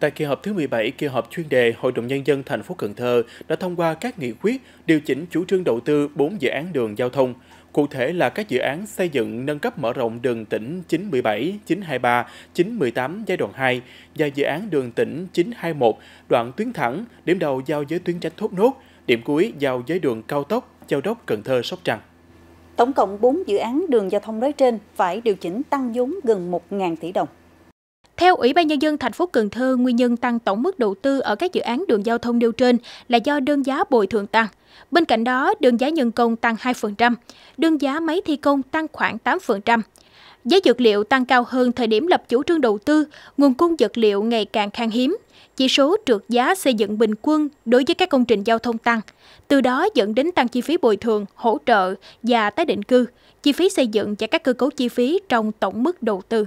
Tại kỳ họp thứ 17, kỳ họp chuyên đề Hội đồng Nhân dân thành phố Cần Thơ đã thông qua các nghị quyết điều chỉnh chủ trương đầu tư 4 dự án đường giao thông, cụ thể là các dự án xây dựng nâng cấp mở rộng đường tỉnh 917, 923, 918 giai đoạn 2 và dự án đường tỉnh 921 đoạn tuyến thẳng, điểm đầu giao với tuyến tránh thốt nốt, điểm cuối giao với đường cao tốc Châu Đốc Cần Thơ Sóc Trăng. Tổng cộng 4 dự án đường giao thông nói trên phải điều chỉnh tăng vốn gần 1.000 tỷ đồng. Theo Ủy ban Nhân dân thành phố Cần Thơ, nguyên nhân tăng tổng mức đầu tư ở các dự án đường giao thông nêu trên là do đơn giá bồi thường tăng. Bên cạnh đó, đơn giá nhân công tăng 2%, đơn giá máy thi công tăng khoảng 8%. Giá dược liệu tăng cao hơn thời điểm lập chủ trương đầu tư, nguồn cung dược liệu ngày càng khan hiếm. Chỉ số trượt giá xây dựng bình quân đối với các công trình giao thông tăng, từ đó dẫn đến tăng chi phí bồi thường, hỗ trợ và tái định cư, chi phí xây dựng và các cơ cấu chi phí trong tổng mức đầu tư.